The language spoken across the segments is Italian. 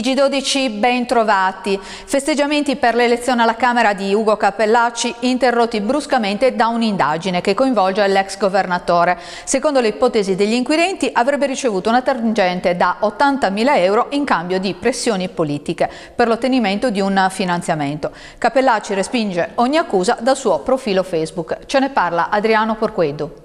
TG12 ben trovati. Festeggiamenti per l'elezione alla Camera di Ugo Cappellacci interrotti bruscamente da un'indagine che coinvolge l'ex governatore. Secondo le ipotesi degli inquirenti avrebbe ricevuto una tangente da 80.000 euro in cambio di pressioni politiche per l'ottenimento di un finanziamento. Cappellacci respinge ogni accusa dal suo profilo Facebook. Ce ne parla Adriano Porquedo.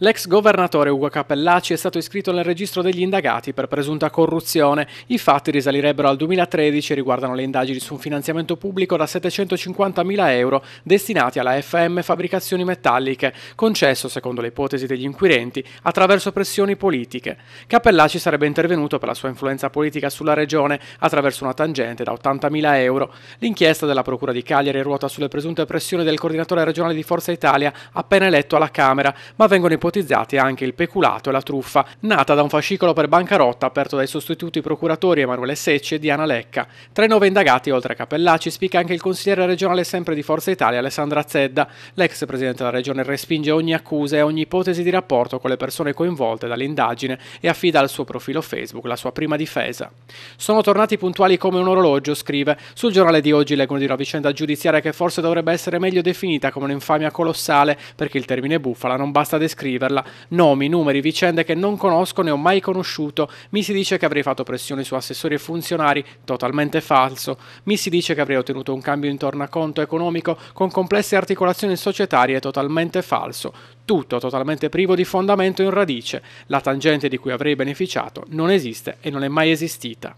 L'ex governatore Ugo Cappellacci è stato iscritto nel registro degli indagati per presunta corruzione. I fatti risalirebbero al 2013 e riguardano le indagini su un finanziamento pubblico da 750.000 euro destinati alla FM Fabbricazioni Metalliche, concesso, secondo le ipotesi degli inquirenti, attraverso pressioni politiche. Cappellacci sarebbe intervenuto per la sua influenza politica sulla regione attraverso una tangente da 80.000 euro. L'inchiesta della Procura di Cagliari ruota sulle presunte pressioni del coordinatore regionale di Forza Italia appena eletto alla Camera, ma vengono ipotizzati ipotizzati anche il peculato e la truffa, nata da un fascicolo per bancarotta aperto dai sostituti procuratori Emanuele Secci e Diana Lecca. Tra i nove indagati, oltre a Capellacci, spicca anche il consigliere regionale sempre di Forza Italia Alessandra Zedda. L'ex presidente della regione respinge ogni accusa e ogni ipotesi di rapporto con le persone coinvolte dall'indagine e affida al suo profilo Facebook la sua prima difesa. Sono tornati puntuali come un orologio, scrive. Sul giornale di oggi leggono di una vicenda giudiziaria che forse dovrebbe essere meglio definita come un'infamia colossale perché il termine bufala non basta descrivere scriverla. Nomi, numeri, vicende che non conosco né ho mai conosciuto. Mi si dice che avrei fatto pressione su assessori e funzionari, totalmente falso. Mi si dice che avrei ottenuto un cambio intorno a conto economico con complesse articolazioni societarie, totalmente falso. Tutto totalmente privo di fondamento in radice. La tangente di cui avrei beneficiato non esiste e non è mai esistita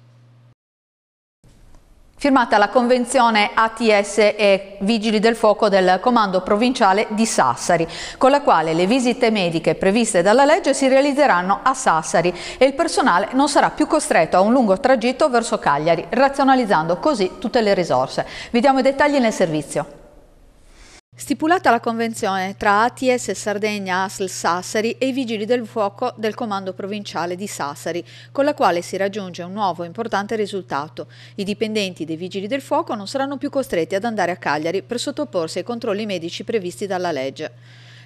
firmata la convenzione ATS e Vigili del Fuoco del Comando Provinciale di Sassari, con la quale le visite mediche previste dalla legge si realizzeranno a Sassari e il personale non sarà più costretto a un lungo tragitto verso Cagliari, razionalizzando così tutte le risorse. Vediamo i dettagli nel servizio. Stipulata la convenzione tra ATS Sardegna ASL Sassari e i Vigili del Fuoco del Comando Provinciale di Sassari, con la quale si raggiunge un nuovo importante risultato. I dipendenti dei Vigili del Fuoco non saranno più costretti ad andare a Cagliari per sottoporsi ai controlli medici previsti dalla legge.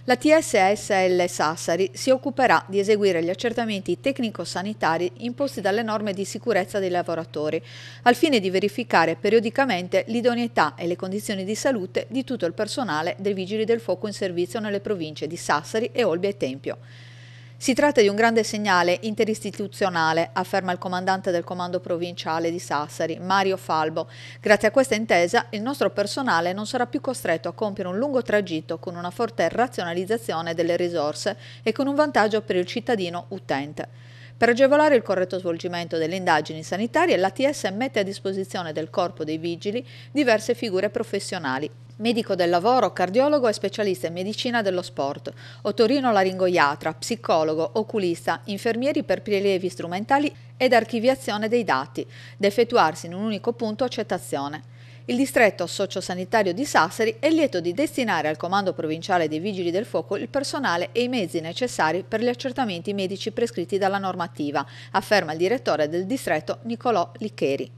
La TSSL Sassari si occuperà di eseguire gli accertamenti tecnico-sanitari imposti dalle norme di sicurezza dei lavoratori, al fine di verificare periodicamente l'idoneità e le condizioni di salute di tutto il personale dei Vigili del Fuoco in servizio nelle province di Sassari e Olbia e Tempio. Si tratta di un grande segnale interistituzionale, afferma il comandante del comando provinciale di Sassari, Mario Falbo. Grazie a questa intesa il nostro personale non sarà più costretto a compiere un lungo tragitto con una forte razionalizzazione delle risorse e con un vantaggio per il cittadino utente. Per agevolare il corretto svolgimento delle indagini sanitarie, l'ATS mette a disposizione del Corpo dei Vigili diverse figure professionali, Medico del lavoro, cardiologo e specialista in medicina dello sport, otorino-laringoiatra, psicologo, oculista, infermieri per prelievi strumentali ed archiviazione dei dati, da effettuarsi in un unico punto accettazione. Il distretto sociosanitario di Sassari è lieto di destinare al Comando Provinciale dei Vigili del Fuoco il personale e i mezzi necessari per gli accertamenti medici prescritti dalla normativa, afferma il direttore del distretto Nicolò Liccheri.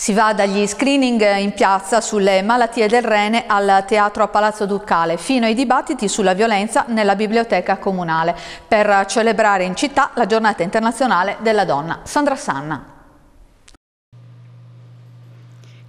Si va dagli screening in piazza sulle malattie del rene al teatro a Palazzo Ducale fino ai dibattiti sulla violenza nella biblioteca comunale per celebrare in città la giornata internazionale della donna. Sandra Sanna.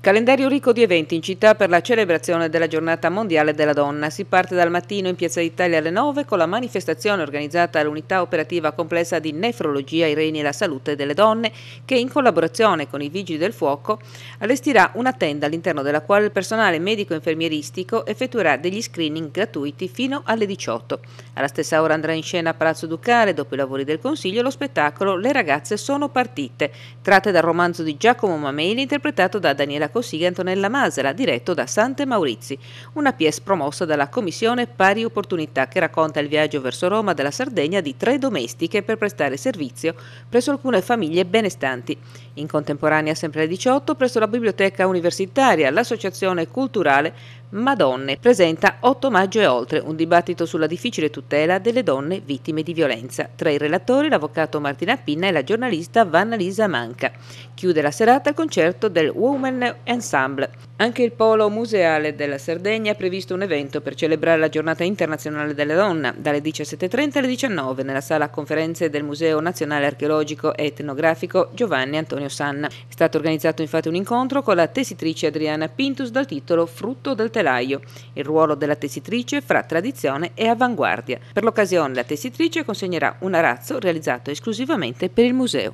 Calendario ricco di eventi in città per la celebrazione della giornata mondiale della donna. Si parte dal mattino in Piazza d'Italia alle 9 con la manifestazione organizzata all'unità operativa complessa di nefrologia, i reni e la salute delle donne che in collaborazione con i vigili del fuoco allestirà una tenda all'interno della quale il personale medico-infermieristico effettuerà degli screening gratuiti fino alle 18. Alla stessa ora andrà in scena a Palazzo Ducale, dopo i lavori del Consiglio, lo spettacolo Le ragazze sono partite, tratte dal romanzo di Giacomo Mameli interpretato da Daniela sindaco Sig Antonella Masera, diretto da Sante Maurizi, una pièce promossa dalla Commissione Pari Opportunità che racconta il viaggio verso Roma dalla Sardegna di tre domestiche per prestare servizio presso alcune famiglie benestanti. In contemporanea sempre alle 18 presso la Biblioteca Universitaria l'Associazione Culturale Madonne presenta 8 maggio e oltre un dibattito sulla difficile tutela delle donne vittime di violenza. Tra i relatori l'avvocato Martina Pinna e la giornalista Vanna Lisa Manca. Chiude la serata il concerto del Women Ensemble. Anche il Polo Museale della Sardegna ha previsto un evento per celebrare la giornata internazionale della donna dalle 17.30 alle 19 nella sala conferenze del Museo Nazionale Archeologico e Etnografico Giovanni Antonio Antonio Sanna. È stato organizzato infatti un incontro con la tessitrice Adriana Pintus dal titolo Frutto del telaio, il ruolo della tessitrice fra tradizione e avanguardia. Per l'occasione la tessitrice consegnerà un arazzo realizzato esclusivamente per il museo.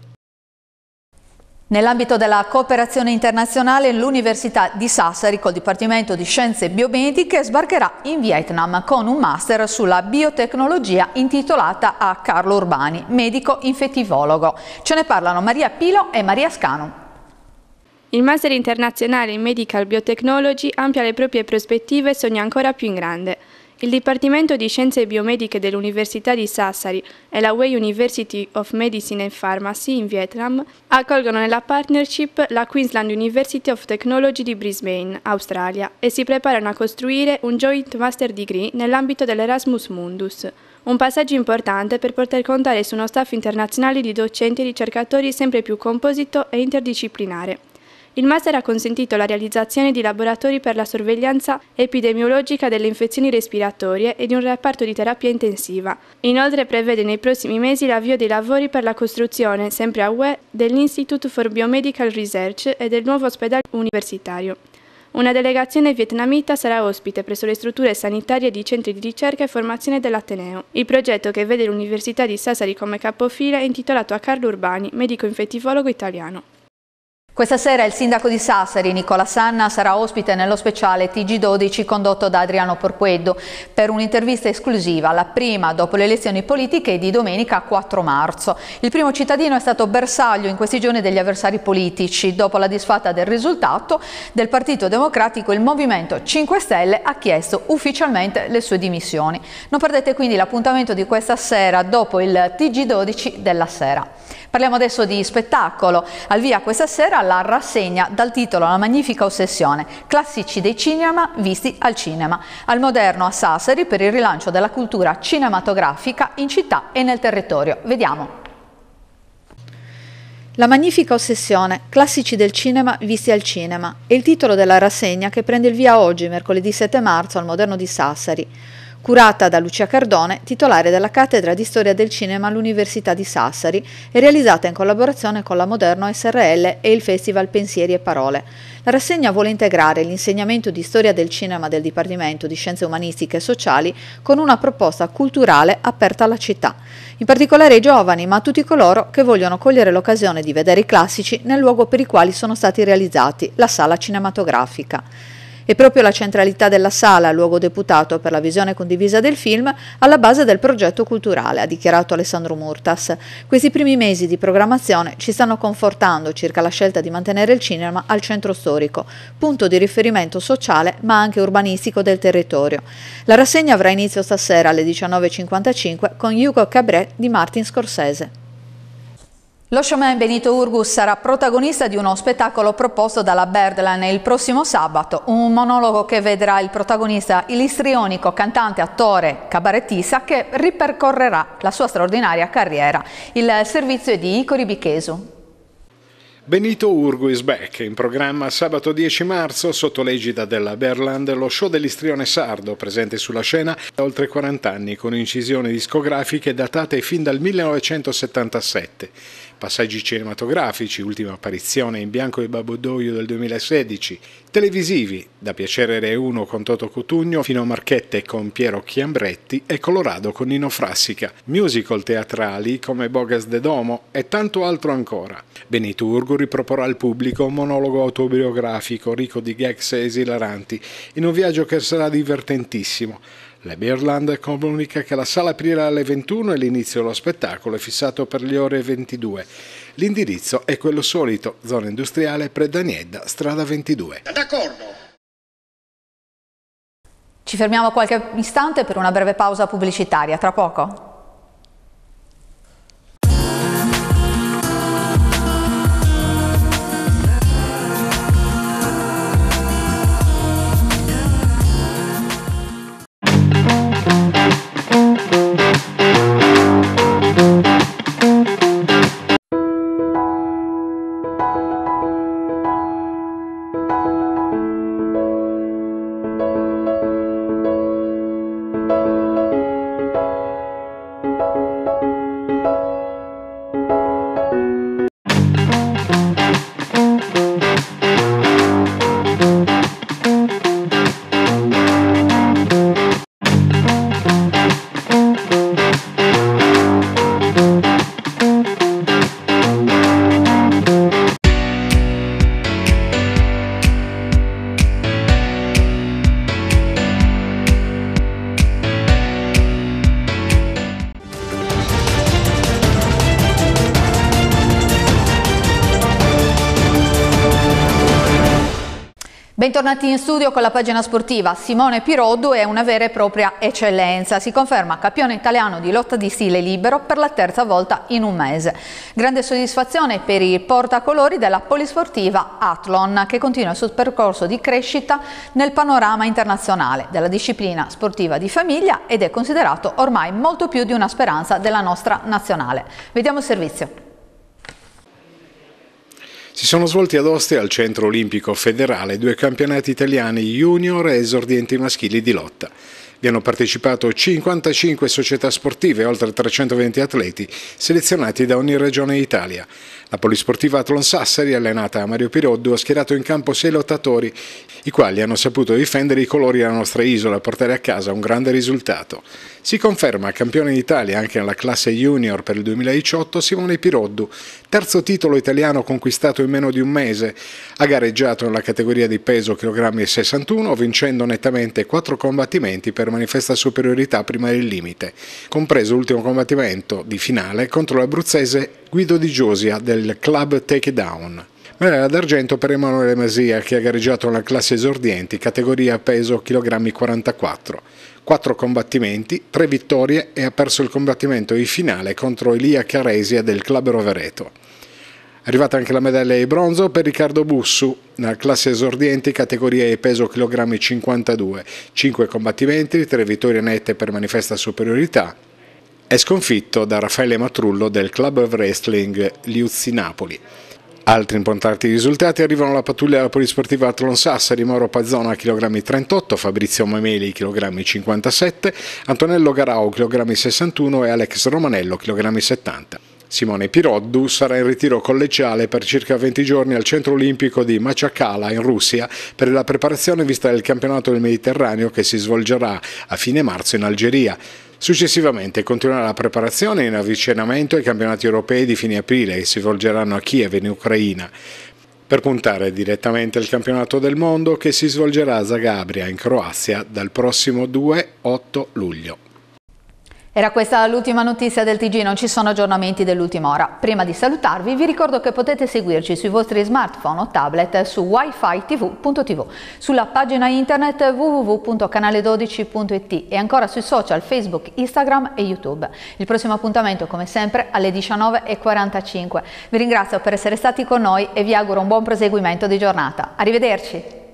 Nell'ambito della cooperazione internazionale, l'Università di Sassari col Dipartimento di Scienze Biomediche sbarcherà in Vietnam con un master sulla biotecnologia intitolata a Carlo Urbani, medico infettivologo. Ce ne parlano Maria Pilo e Maria Scanu. Il Master internazionale in Medical Biotechnology amplia le proprie prospettive e sogna ancora più in grande. Il Dipartimento di Scienze Biomediche dell'Università di Sassari e la Way University of Medicine and Pharmacy in Vietnam accolgono nella partnership la Queensland University of Technology di Brisbane, Australia, e si preparano a costruire un joint master degree nell'ambito dell'Erasmus Mundus, un passaggio importante per poter contare su uno staff internazionale di docenti e ricercatori sempre più composito e interdisciplinare. Il master ha consentito la realizzazione di laboratori per la sorveglianza epidemiologica delle infezioni respiratorie e di un reparto di terapia intensiva. Inoltre prevede nei prossimi mesi l'avvio dei lavori per la costruzione, sempre a UE, dell'Institute for Biomedical Research e del nuovo ospedale universitario. Una delegazione vietnamita sarà ospite presso le strutture sanitarie di centri di ricerca e formazione dell'Ateneo. Il progetto che vede l'Università di Sassari come capofila è intitolato a Carlo Urbani, medico infettivologo italiano. Questa sera il sindaco di Sassari, Nicola Sanna, sarà ospite nello speciale TG12 condotto da Adriano Porqueddo per un'intervista esclusiva, la prima dopo le elezioni politiche di domenica 4 marzo. Il primo cittadino è stato bersaglio in questi giorni degli avversari politici. Dopo la disfatta del risultato del Partito Democratico, il Movimento 5 Stelle ha chiesto ufficialmente le sue dimissioni. Non perdete quindi l'appuntamento di questa sera dopo il TG12 della sera. Parliamo adesso di spettacolo. Al via questa sera alla rassegna dal titolo La magnifica ossessione, classici dei cinema visti al cinema, al moderno a Sassari per il rilancio della cultura cinematografica in città e nel territorio. Vediamo. La magnifica ossessione, classici del cinema visti al cinema, è il titolo della rassegna che prende il via oggi, mercoledì 7 marzo, al Moderno di Sassari curata da Lucia Cardone, titolare della cattedra di storia del cinema all'Università di Sassari e realizzata in collaborazione con la Moderno SRL e il Festival Pensieri e Parole. La rassegna vuole integrare l'insegnamento di storia del cinema del Dipartimento di Scienze Umanistiche e Sociali con una proposta culturale aperta alla città, in particolare ai giovani, ma a tutti coloro che vogliono cogliere l'occasione di vedere i classici nel luogo per i quali sono stati realizzati, la sala cinematografica. È proprio la centralità della sala, luogo deputato per la visione condivisa del film, alla base del progetto culturale, ha dichiarato Alessandro Murtas. Questi primi mesi di programmazione ci stanno confortando circa la scelta di mantenere il cinema al centro storico, punto di riferimento sociale ma anche urbanistico del territorio. La rassegna avrà inizio stasera alle 19.55 con Hugo Cabret di Martin Scorsese. Lo showman Benito Urgus sarà protagonista di uno spettacolo proposto dalla Birdland il prossimo sabato, un monologo che vedrà il protagonista ilistrionico, cantante, attore, cabarettista che ripercorrerà la sua straordinaria carriera. Il servizio è di Icori Bichesu. Benito Urgu is back, in programma sabato 10 marzo sotto l'egida della Berland lo show dell'Istrione Sardo, presente sulla scena da oltre 40 anni con incisioni discografiche datate fin dal 1977 passaggi cinematografici, ultima apparizione in bianco e baboddoio del 2016, televisivi, da Piacere Re 1 con Toto Cotugno fino a Marchette con Piero Chiambretti e Colorado con Nino Frassica, musical teatrali come Bogas de Domo e tanto altro ancora. Beniturgo riproporrà al pubblico un monologo autobiografico ricco di gags esilaranti in un viaggio che sarà divertentissimo la Beerland comunica che la sala aprirà alle 21 e l'inizio dello spettacolo è fissato per le ore 22. L'indirizzo è quello solito, zona industriale Predaniedda, strada 22. D'accordo. Ci fermiamo qualche istante per una breve pausa pubblicitaria, tra poco. Bentornati in studio con la pagina sportiva. Simone Piroddu è una vera e propria eccellenza. Si conferma campione italiano di lotta di stile libero per la terza volta in un mese. Grande soddisfazione per i portacolori della polisportiva Athlon che continua il suo percorso di crescita nel panorama internazionale della disciplina sportiva di famiglia ed è considerato ormai molto più di una speranza della nostra nazionale. Vediamo il servizio. Si sono svolti ad Ostia al Centro Olimpico Federale due campionati italiani junior e esordienti maschili di lotta. Vi hanno partecipato 55 società sportive e oltre 320 atleti selezionati da ogni regione Italia. La polisportiva Atlon Sassari, allenata da Mario Piroddu, ha schierato in campo sei lottatori, i quali hanno saputo difendere i colori della nostra isola e portare a casa un grande risultato. Si conferma campione d'Italia anche nella classe junior per il 2018 Simone Piroddu, terzo titolo italiano conquistato in meno di un mese. Ha gareggiato nella categoria di peso kg 61, vincendo nettamente quattro combattimenti per manifesta superiorità prima del limite, compreso l'ultimo combattimento di finale contro l'abruzzese Guido Di Giosia del Club Take Down. Medaglia d'argento per Emanuele Masia che ha gareggiato nella classe esordienti, categoria peso chilogrammi 44. 4 combattimenti, 3 vittorie e ha perso il combattimento in finale contro Elia Caresia del Club Rovereto. Arrivata anche la medaglia di bronzo per Riccardo Bussu, nella classe esordienti, categoria e peso chilogrammi 52. 5 combattimenti, 3 vittorie nette per manifesta superiorità è sconfitto da Raffaele Matrullo del Club of Wrestling Liuzzi Napoli. Altri importanti risultati arrivano alla pattuglia della polisportiva Atlon Sassari, Mauro Pazzona kg 38, Fabrizio Mameli kg 57, Antonello Garau kg 61 e Alex Romanello kg 70. Simone Piroddu sarà in ritiro collegiale per circa 20 giorni al centro olimpico di Maciakala in Russia per la preparazione vista del campionato del Mediterraneo che si svolgerà a fine marzo in Algeria. Successivamente continuerà la preparazione in avvicinamento ai campionati europei di fine aprile che si svolgeranno a Kiev in Ucraina per puntare direttamente al campionato del mondo che si svolgerà a Zagabria in Croazia dal prossimo 2-8 luglio. Era questa l'ultima notizia del TG, non ci sono aggiornamenti dell'ultima ora. Prima di salutarvi vi ricordo che potete seguirci sui vostri smartphone o tablet su wifitv.tv, sulla pagina internet www.canale12.it e ancora sui social Facebook, Instagram e YouTube. Il prossimo appuntamento come sempre alle 19.45. Vi ringrazio per essere stati con noi e vi auguro un buon proseguimento di giornata. Arrivederci!